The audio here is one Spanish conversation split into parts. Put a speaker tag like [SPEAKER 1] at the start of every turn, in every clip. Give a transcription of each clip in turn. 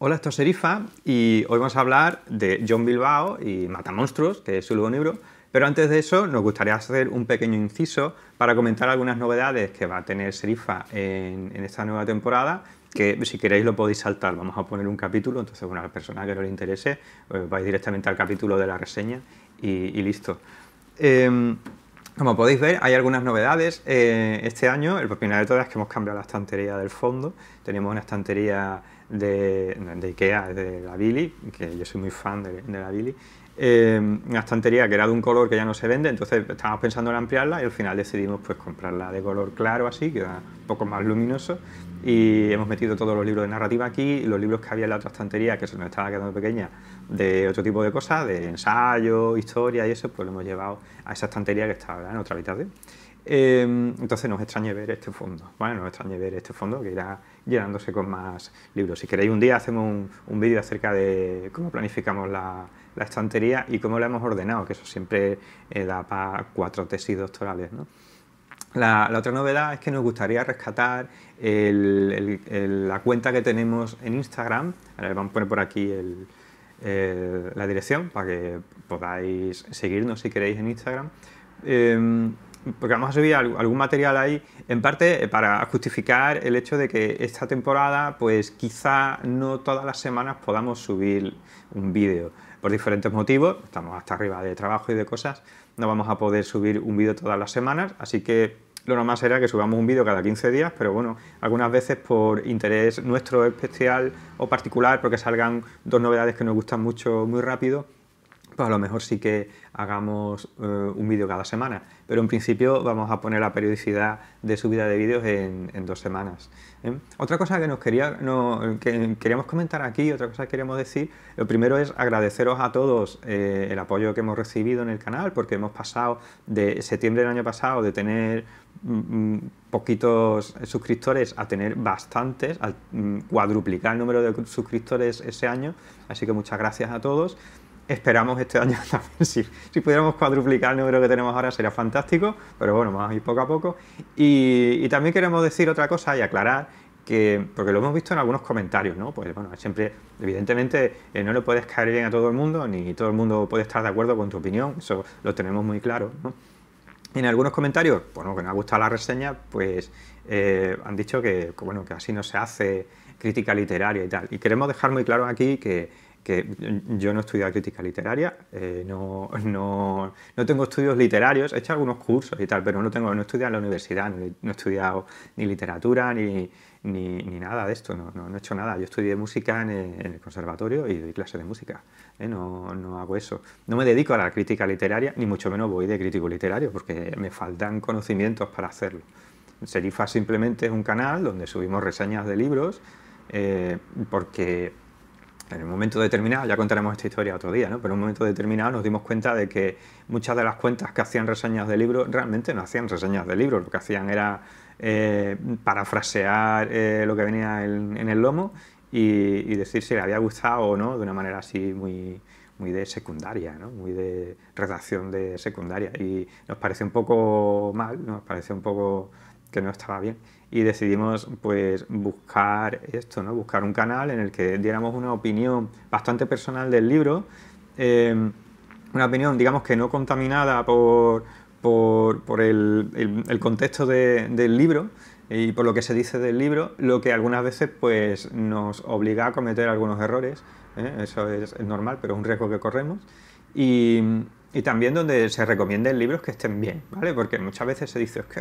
[SPEAKER 1] Hola, esto es Serifa y hoy vamos a hablar de John Bilbao y Matamonstruos, que es su nuevo libro. Pero antes de eso, nos gustaría hacer un pequeño inciso para comentar algunas novedades que va a tener Serifa en, esta nueva temporada que si queréis lo podéis saltar, vamos a poner un capítulo, entonces bueno, a la persona que no le interese, eh, vais directamente al capítulo de la reseña y, listo. Em, como podéis ver, hay algunas novedades eh, este año. El primero de todas es que hemos cambiado la estantería del fondo. Tenemos una estantería de, Ikea, de la Billy, que yo soy muy fan de, la Billy, eh, una estantería que era de un color que ya no se vende, entonces estábamos pensando en ampliarla y al final decidimos pues comprarla de color claro así, que era un poco más luminoso y hemos metido todos los libros de narrativa aquí, los libros que había en la otra estantería que se nos estaba quedando pequeña de otro tipo de cosas, de ensayo, historia y eso, pues lo hemos llevado a esa estantería que estaba en otra habitación. Em, entonces nos extrañe ver este fondo, bueno extrañe ver este fondo que irá llenándose con más libros. Si queréis un día hacemos un, vídeo acerca de cómo planificamos la, estantería y cómo la hemos ordenado, que eso siempre eh, da para cuatro tesis doctorales, La, otra novedad es que nos gustaría rescatar la cuenta que tenemos en Instagram. Ahora vamos a poner por aquí eh, la dirección para que podáis seguirnos si queréis en Instagram. Em, porque vamos a subir algún material ahí, en parte eh, para justificar el hecho de que esta temporada, pues quizá no todas las semanas podamos subir un vídeo. Por diferentes motivos, estamos hasta arriba de trabajo y de cosas, no vamos a poder subir un vídeo todas las semanas, así que lo normal será que subamos un vídeo cada 15 días, pero bueno, algunas veces por interés nuestro especial o particular, porque salgan dos novedades que nos gustan mucho muy rápido, pues a lo mejor sí que hagamos eh, un vídeo cada semana. Pero en principio vamos a poner la periodicidad de subida de vídeos en, dos semanas. ¿eh? Otra cosa que nos quería, queríamos comentar aquí, otra cosa que queríamos decir, lo primero es agradeceros a todos eh, el apoyo que hemos recibido en el canal, porque hemos pasado de septiembre del año pasado de tener mm, mm, poquitos suscriptores a tener bastantes, a mm, cuadruplicar el número de suscriptores ese año. Así que muchas gracias a todos esperamos este año también. Si, pudiéramos cuadruplicar el número que tenemos ahora sería fantástico, pero bueno, vamos a ir poco a poco. Y, también queremos decir otra cosa y aclarar que, porque lo hemos visto en algunos comentarios, ¿no? Pues bueno, siempre, evidentemente, eh, no le puedes caer bien a todo el mundo, ni todo el mundo puede estar de acuerdo con tu opinión, eso lo tenemos muy claro, ¿no? En algunos comentarios, pues, bueno, que nos ha gustado la reseña, pues eh, han dicho que, bueno, que así no se hace crítica literaria y tal. Y queremos dejar muy claro aquí que yo no he estudiado crítica literaria, eh, no, tengo estudios literarios, he hecho algunos cursos y tal, pero no tengo, no he estudiado en la universidad, no, he estudiado ni literatura ni, nada de esto, no, he hecho nada. Yo estudié música en el, conservatorio y doy clases de música, ¿eh? no, hago eso. No me dedico a la crítica literaria, ni mucho menos voy de crítico literario, porque me faltan conocimientos para hacerlo. Serifa simplemente es un canal donde subimos reseñas de libros, eh, porque en un momento determinado, ya contaremos esta historia otro día, ¿no? pero en un momento determinado nos dimos cuenta de que muchas de las cuentas que hacían reseñas de libros realmente no hacían reseñas de libros, lo que hacían era eh, parafrasear eh, lo que venía en, el lomo y, decir si le había gustado o no de una manera así muy, muy de secundaria, ¿no? muy de redacción de secundaria. Y nos pareció un poco mal, nos pareció un poco que no estaba bien y decidimos pues buscar esto, ¿no? buscar un canal en el que diéramos una opinión bastante personal del libro, em, una opinión digamos que no contaminada por, el, contexto del libro y por lo que se dice del libro, lo que algunas veces pues nos obliga a cometer algunos errores, ¿eh? eso es, normal, pero es un riesgo que corremos. Y, y también donde se recomienden libros que estén bien, ¿vale? Porque muchas veces se dice, es que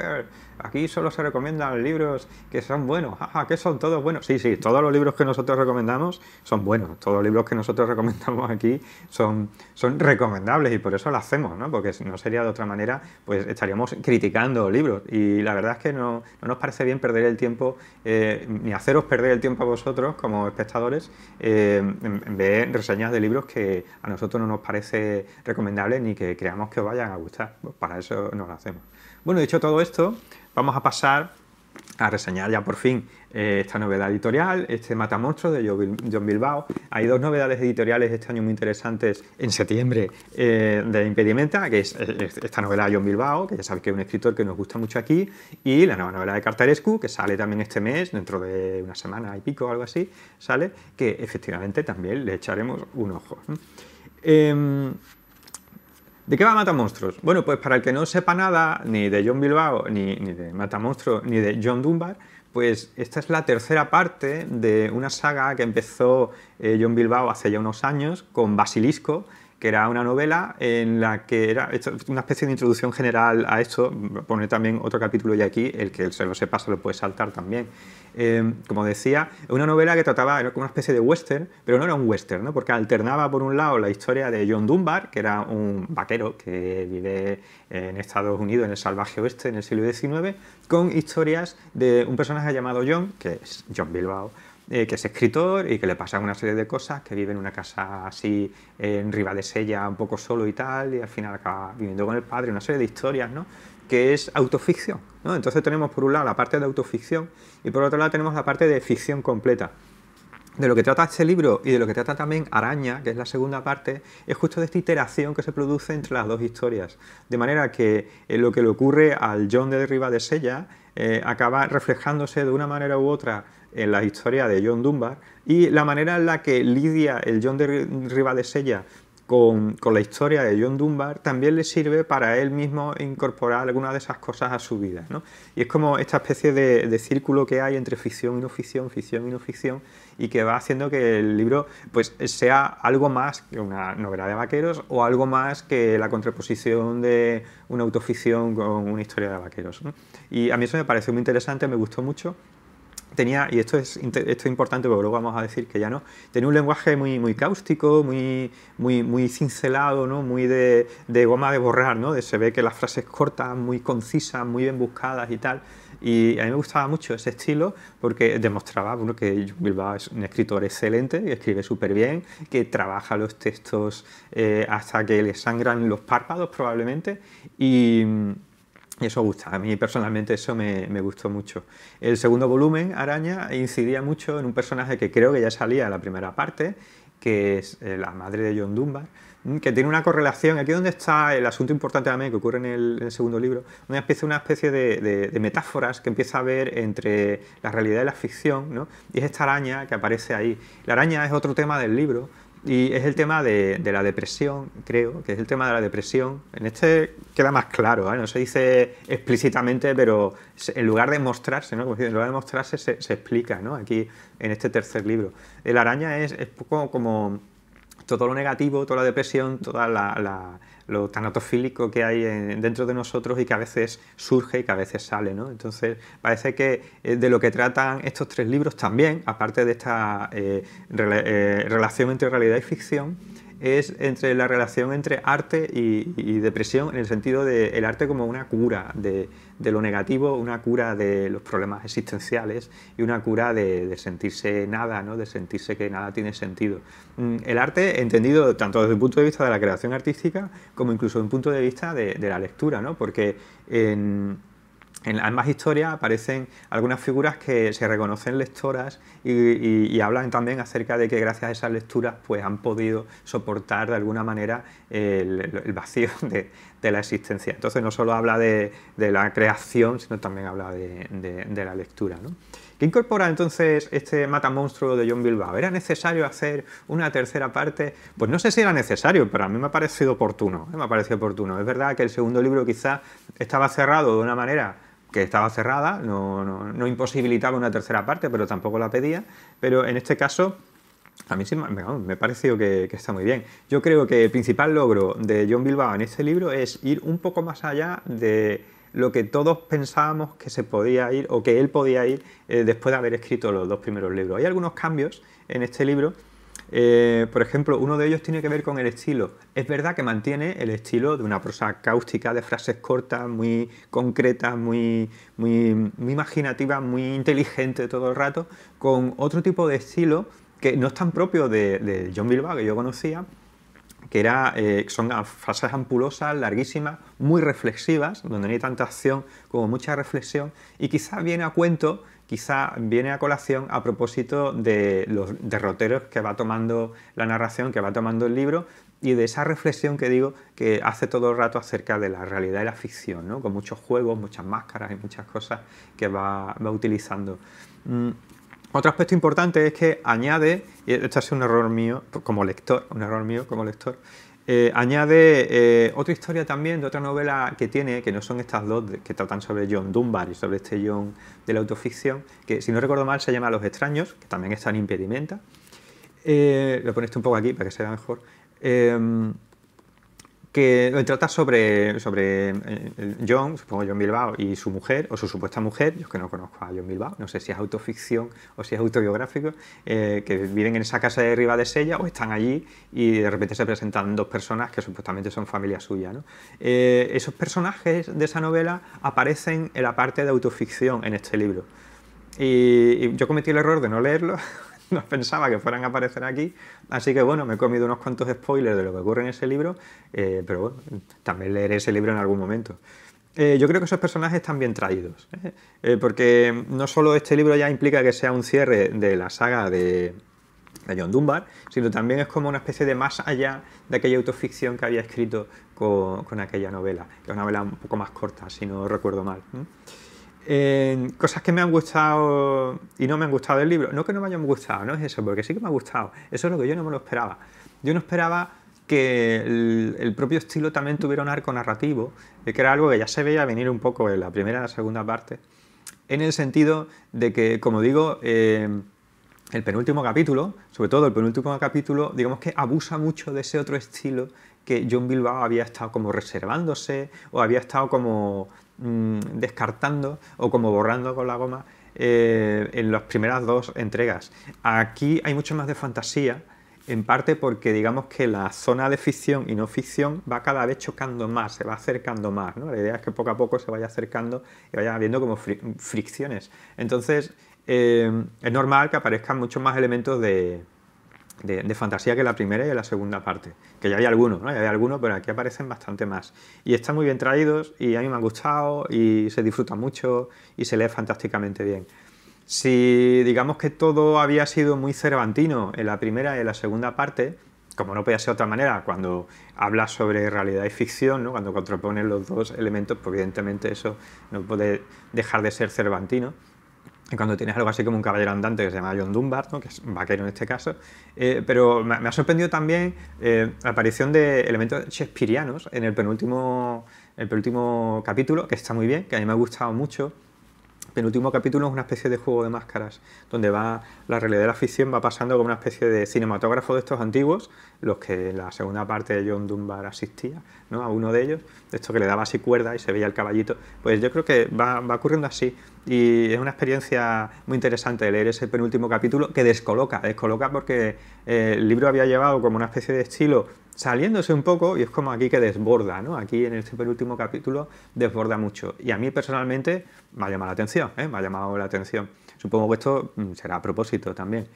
[SPEAKER 1] aquí solo se recomiendan libros que son buenos, ajá, que son todos buenos. Sí, sí, todos los libros que nosotros recomendamos son buenos, todos los libros que nosotros recomendamos aquí son, son recomendables y por eso lo hacemos, ¿no? Porque si no sería de otra manera, pues estaríamos criticando libros y la verdad es que no, nos parece bien perder el tiempo, eh, ni haceros perder el tiempo a vosotros como espectadores, eh, en, en ver reseñas de libros que a nosotros no nos parece recomendable ni que creamos que os vayan a gustar. Pues para eso nos lo hacemos. Bueno, dicho todo esto, vamos a pasar a reseñar ya por fin eh, esta novedad editorial, este Matamonstruo de John Bilbao. Hay dos novedades editoriales este año muy interesantes en septiembre eh, de Impedimenta, que eh, es esta novela de John Bilbao, que ya sabéis que es un escritor que nos gusta mucho aquí, y la nueva novela de Cartarescu, que sale también este mes, dentro de una semana y pico o algo así, sale, que efectivamente también le echaremos un ojo. Em, ¿De qué va Monstruos? Bueno, pues para el que no sepa nada ni de John Bilbao, ni, ni de Monstruo ni de John Dunbar, pues esta es la tercera parte de una saga que empezó eh, John Bilbao hace ya unos años con Basilisco, que era una novela en la que era una especie de introducción general a esto, pone también otro capítulo ya aquí, el que se lo sepa se lo puede saltar también, Em, como decía, una novela que trataba, era como una especie de western, pero no era un western, ¿no? porque alternaba por un lado la historia de John Dunbar, que era un vaquero que vive en Estados Unidos, en el salvaje oeste, en el siglo XIX, con historias de un personaje llamado John, que es John Bilbao, eh, que es escritor y que le pasa una serie de cosas, que vive en una casa así Riva en Sella, un poco solo y tal, y al final acaba viviendo con el padre, una serie de historias, ¿no? que es autoficción. Entonces tenemos por un lado la parte de autoficción y por otro lado tenemos la parte de ficción completa. De lo que trata este libro y de lo que trata también Araña, que es la segunda parte, es justo de esta iteración que se produce entre las dos historias. De manera que eh, lo que le ocurre al John de Riva de Sella eh, acaba reflejándose de una manera u otra en la historia de John Dunbar y la manera en la que lidia el John de Riva de Sella con, la historia de John Dunbar, también le sirve para él mismo incorporar alguna de esas cosas a su vida. Y es como esta especie de, círculo que hay entre ficción y no ficción, ficción y no ficción, y que va haciendo que el libro pues, sea algo más que una novela de vaqueros o algo más que la contraposición de una autoficción con una historia de vaqueros. Y a mí eso me pareció muy interesante, me gustó mucho tenía, y esto es, esto importante porque luego vamos a decir que ya no, tenía un lenguaje muy, cáustico, muy, muy, muy cincelado, ¿no? muy de, goma de borrar, ¿no? se ve que las frases cortas, muy concisas, muy bien buscadas y tal. Y a mí me gustaba mucho ese estilo porque demostraba que Bilbao es un escritor excelente, que escribe súper bien, que trabaja los textos eh, hasta que le sangran los párpados probablemente. Y, eso gusta, a mí personalmente eso me, gustó mucho. El segundo volumen, Araña, incidía mucho en un personaje que creo que ya salía en la primera parte, que es eh, la madre de John Dunbar, mm, que tiene una correlación, aquí donde está el asunto importante mí que ocurre en el, segundo libro, una especie, una especie de, metáforas que empieza a ver entre la realidad y la ficción, y es esta araña que aparece ahí. La araña es otro tema del libro, y es el tema de, la depresión, creo, que es el tema de la depresión. En este queda más claro, no se dice explícitamente, pero en lugar de mostrarse, ¿no? en lugar de mostrarse se, explica, ¿no? Aquí en este tercer libro. El araña es, es poco como todo lo negativo, toda la depresión, toda la lo tan tanatofílico que hay dentro de nosotros y que a veces surge y que a veces sale. ¿no? Entonces, parece que eh, de lo que tratan estos tres libros también, aparte de esta eh, eh, relación entre realidad y ficción, es entre la relación entre arte y, depresión, en el sentido de el arte como una cura de, lo negativo, una cura de los problemas existenciales y una cura de, de, sentirse nada, ¿no? de sentirse que nada tiene sentido. Mm, el arte entendido tanto desde el punto de vista de la creación artística como incluso desde el punto de vista de, la lectura, ¿no? porque en en ambas historias aparecen algunas figuras que se reconocen lectoras y, hablan también acerca de que gracias a esas lecturas pues, han podido soportar de alguna manera el, vacío de, la existencia. Entonces no solo habla de, la creación, sino también habla de, la lectura. ¿Qué incorpora entonces este Matamonstruo de John Bilbao? ¿Era necesario hacer una tercera parte? Pues no sé si era necesario, pero a mí me ha parecido oportuno. ¿eh? Me ha parecido oportuno. Es verdad que el segundo libro quizá estaba cerrado de una manera que estaba cerrada, no, no, imposibilitaba una tercera parte, pero tampoco la pedía. Pero en este caso, a mí me, ha pareció que, está muy bien. Yo creo que el principal logro de John Bilbao en este libro es ir un poco más allá de lo que todos pensábamos que se podía ir o que él podía ir eh, después de haber escrito los dos primeros libros. Hay algunos cambios en este libro eh, por ejemplo, uno de ellos tiene que ver con el estilo. Es verdad que mantiene el estilo de una prosa cáustica, de frases cortas, muy concretas, muy, muy, imaginativas, muy inteligente todo el rato, con otro tipo de estilo que no es tan propio de, John Bilbao que yo conocía, que era, eh, son frases ampulosas, larguísimas, muy reflexivas, donde no hay tanta acción como mucha reflexión, y quizás viene a cuento quizá viene a colación a propósito de los derroteros que va tomando la narración, que va tomando el libro, y de esa reflexión que digo que hace todo el rato acerca de la realidad y la ficción, ¿no? con muchos juegos, muchas máscaras y muchas cosas que va, utilizando. Mm, otro aspecto importante es que añade, y esto es un error mío como lector, un error mío como lector, eh, añade eh, otra historia también de otra novela que tiene, que no son estas dos, que tratan sobre John Dunbar y sobre este John de la autoficción, que si no recuerdo mal se llama Los extraños, que también está en Impedimenta. Eh, lo pones un poco aquí para que se vea mejor. Em, que trata sobre, sobre eh, eh, John, supongo John Bilbao, y su mujer, o su supuesta mujer, yo es que no conozco a John Bilbao, no sé si es autoficción o si es autobiográfico, eh, que viven en esa casa de arriba de Sella o están allí y de repente se presentan dos personas que supuestamente son familia suya. esos personajes de esa novela aparecen en la parte de autoficción en este libro. y yo cometí el error de no leerlo, no pensaba que fueran a aparecer aquí, así que bueno, me he comido unos cuantos spoilers de lo que ocurre en ese libro, eh, pero bueno, también leeré ese libro en algún momento. Eh, yo creo que esos personajes están bien traídos, ¿eh? porque no solo este libro ya implica que sea un cierre de la saga de, John Dunbar, sino también es como una especie de más allá de aquella autoficción que había escrito con, aquella novela, que es una novela un poco más corta, si no recuerdo mal cosas que me han gustado y no me han gustado del libro. No que no me hayan gustado, no es eso, porque sí que me ha gustado. Eso es lo que yo no me lo esperaba. Yo no esperaba que el, propio estilo también tuviera un arco narrativo, eh, que era algo que ya se veía venir un poco en la primera y la segunda parte, en el sentido de que, como digo, eh, el penúltimo capítulo, sobre todo el penúltimo capítulo, digamos que abusa mucho de ese otro estilo que John Bilbao había estado como reservándose o había estado como Mm, descartando o como borrando con la goma eh, en las primeras dos entregas. Aquí hay mucho más de fantasía, en parte porque digamos que la zona de ficción y no ficción va cada vez chocando más, se va acercando más, La idea es que poco a poco se vaya acercando y vaya habiendo como fricciones. Entonces, eh, es normal que aparezcan muchos más elementos de, de, fantasía que la primera y la segunda parte, que ya había algunos, ¿no? había algunos, pero aquí aparecen bastante más. Y están muy bien traídos y a mí me han gustado y se disfruta mucho y se lee fantásticamente bien. Si digamos que todo había sido muy cervantino en la primera y en la segunda parte, como no podía ser de otra manera, cuando habla sobre realidad y ficción, ¿no? cuando contrapones los dos elementos, pues evidentemente eso no puede dejar de ser cervantino, cuando tienes algo así como un caballero andante que se llama John Dunbar, que es vaquero en este caso, eh, pero me, ha sorprendido también eh, la aparición de elementos shakespearianos en el penúltimo, el penúltimo capítulo, que está muy bien, que a mí me ha gustado mucho, penúltimo capítulo es una especie de juego de máscaras, donde va la realidad de la ficción va pasando como una especie de cinematógrafo de estos antiguos, los que en la segunda parte de John Dunbar asistía, ¿no? a uno de ellos, de esto que le daba así cuerda y se veía el caballito. Pues yo creo que va, ocurriendo así y es una experiencia muy interesante leer ese penúltimo capítulo que descoloca, descoloca porque eh, el libro había llevado como una especie de estilo saliéndose un poco, y es como aquí que desborda, ¿no? Aquí en este penúltimo capítulo desborda mucho. Y a mí personalmente me ha llamado la atención, ¿eh? me ha llamado la atención. Supongo que esto mm, será a propósito también.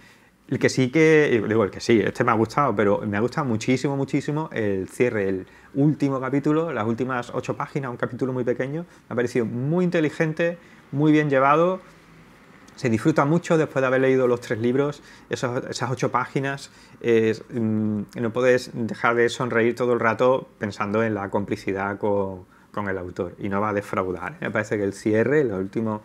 [SPEAKER 1] El que sí que, digo, el que sí, este me ha gustado, pero me ha gustado muchísimo, muchísimo el cierre, el último capítulo, las últimas ocho páginas, un capítulo muy pequeño, me ha parecido muy inteligente, muy bien llevado, se disfruta mucho después de haber leído los tres libros, esas ocho páginas, Mm, no puedes dejar de sonreír todo el rato pensando en la complicidad con, el autor y no va a defraudar. ¿eh? Me parece que el cierre, los últimos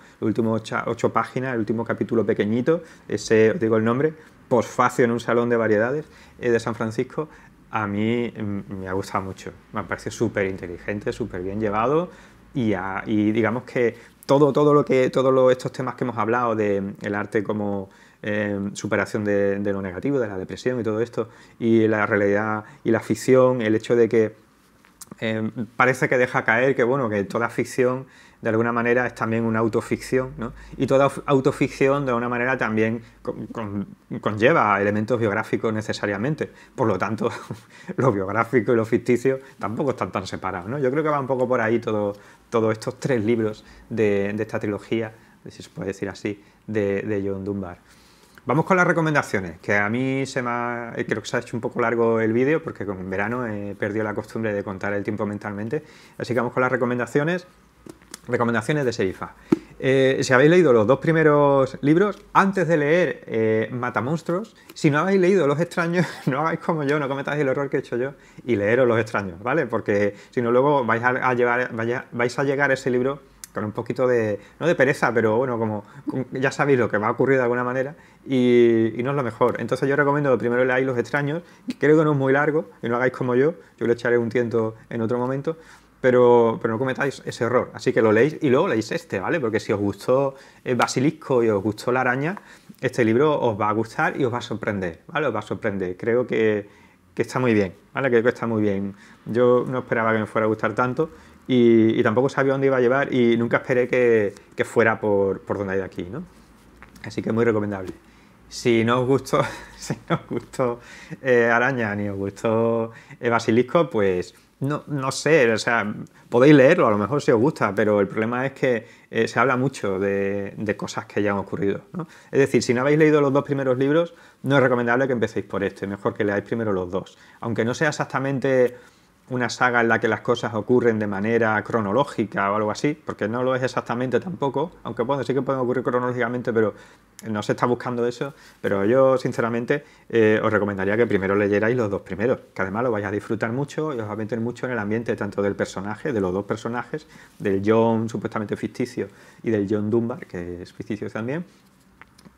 [SPEAKER 1] ocho, páginas, el último capítulo pequeñito, ese, os digo el nombre, Posfacio en un salón de variedades eh, de San Francisco, a mí mm, me ha gustado mucho. Me parece súper inteligente, súper bien llevado y, digamos que todo, todo lo que, todos estos temas que hemos hablado de mm, arte como Em, superación de, lo negativo, de la depresión y todo esto, y la realidad y la ficción, el hecho de que em, parece que deja caer que, bueno, que toda ficción de alguna manera es también una autoficción, ¿no? Y toda autoficción de alguna manera también conlleva elementos biográficos necesariamente. Por lo tanto, lo biográfico y lo ficticio tampoco están tan separados, Yo creo que va un poco por ahí todos estos tres libros de, esta trilogía, si se puede decir así, de, de John Dunbar. Vamos con las recomendaciones, que a mí se me ha, eh, creo que se ha hecho un poco largo el vídeo porque con verano he perdido la costumbre de contar el tiempo mentalmente. Así que vamos con las recomendaciones. Recomendaciones de Serifa. Eh, si habéis leído los dos primeros libros, antes de leer eh, monstruos, si no habéis leído Los Extraños, no hagáis como yo, no cometáis el error que he hecho yo y leeros Los Extraños, ¿vale? Porque si no, luego vais a, llevar, vais a llegar a ese libro con un poquito de, no de pereza, pero bueno, como ya sabéis lo que va a ocurrir de alguna manera y, no es lo mejor. Entonces yo recomiendo primero leáis Los extraños, que creo que no es muy largo y no hagáis como yo, yo le echaré un tiento en otro momento, pero, pero, no cometáis ese error. Así que lo leéis y luego leéis este, ¿vale? Porque si os gustó el basilisco y os gustó la araña, este libro os va a gustar y os va a sorprender, ¿vale? Os va a sorprender. Creo que, que está muy bien, ¿vale? Creo que está muy bien. Yo no esperaba que me fuera a gustar tanto y, tampoco sabía dónde iba a llevar y nunca esperé que, fuera por, por, donde hay de aquí, ¿no? Así que muy recomendable. Si no os gustó, si no os gustó eh, Araña ni os gustó eh, Basilisco, pues no, no, sé, o sea, podéis leerlo, a lo mejor si os gusta, pero el problema es que eh, se habla mucho de, de, cosas que ya han ocurrido. ¿no? Es decir, si no habéis leído los dos primeros libros, no es recomendable que empecéis por este, mejor que leáis primero los dos. Aunque no sea exactamente una saga en la que las cosas ocurren de manera cronológica o algo así, porque no lo es exactamente tampoco, aunque bueno, sí que pueden ocurrir cronológicamente, pero no se está buscando eso, pero yo sinceramente eh, os recomendaría que primero leyerais los dos primeros, que además lo vais a disfrutar mucho y os va a meter mucho en el ambiente tanto del personaje, de los dos personajes, del John supuestamente ficticio y del John Dunbar, que es ficticio también,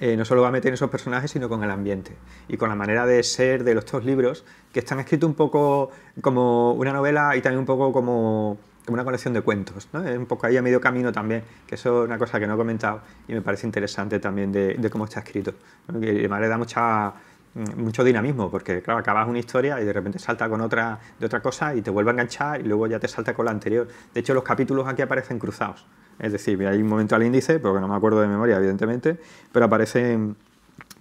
[SPEAKER 1] eh, no solo va a meter en esos personajes, sino con el ambiente y con la manera de ser de los dos libros, que están escritos un poco como una novela y también un poco como, una colección de cuentos, ¿no? un poco ahí a medio camino también, que eso es una cosa que no he comentado y me parece interesante también de, cómo está escrito. además le da mucha Mm, mucho dinamismo, porque claro, acabas una historia y de repente salta con otra de otra cosa y te vuelve a enganchar y luego ya te salta con la anterior. De hecho, los capítulos aquí aparecen cruzados. Es decir, hay un momento al índice, porque no me acuerdo de memoria, evidentemente, pero aparecen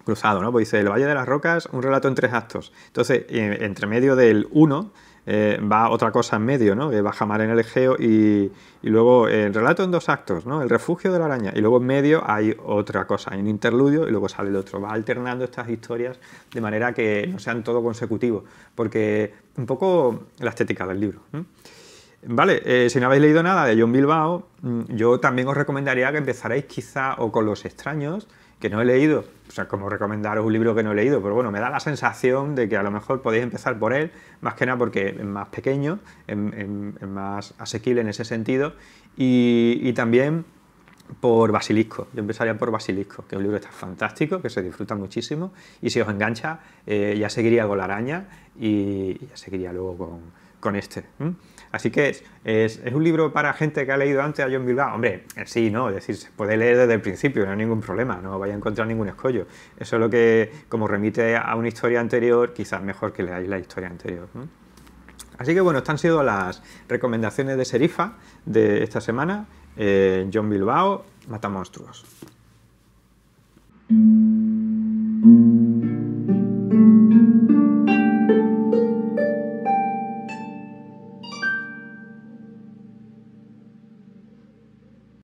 [SPEAKER 1] cruzados, ¿no? Pues dice El Valle de las Rocas, un relato en tres actos. Entonces, eh, entre medio del 1 eh, va otra cosa en medio, ¿no? Que va Jamar en el Egeo y, luego eh, el relato en dos actos, ¿no? El refugio de la araña y luego en medio hay otra cosa, hay un interludio y luego sale el otro. Va alternando estas historias de manera que no sean todo consecutivo, porque un poco la estética del libro. Vale, eh, si no habéis leído nada de John Bilbao, mm, yo también os recomendaría que empezarais quizá o con Los extraños que no he leído, o sea, como recomendaros un libro que no he leído, pero bueno, me da la sensación de que a lo mejor podéis empezar por él, más que nada porque es más pequeño, es, más asequible en ese sentido, y, también por Basilisco. Yo empezaría por Basilisco, que es un libro que está fantástico, que se disfruta muchísimo, y si os engancha, eh, ya seguiría con la araña y ya seguiría luego con con este. Así que es, es, un libro para gente que ha leído antes a John Bilbao. Hombre, sí, ¿no? Es decir, se puede leer desde el principio, no hay ningún problema, no vaya a encontrar ningún escollo. Eso es lo que, como remite a una historia anterior, quizás mejor que leáis la historia anterior. Así que bueno, estas han sido las recomendaciones de Serifa de esta semana. Eh, John Bilbao, Mata Monstruos.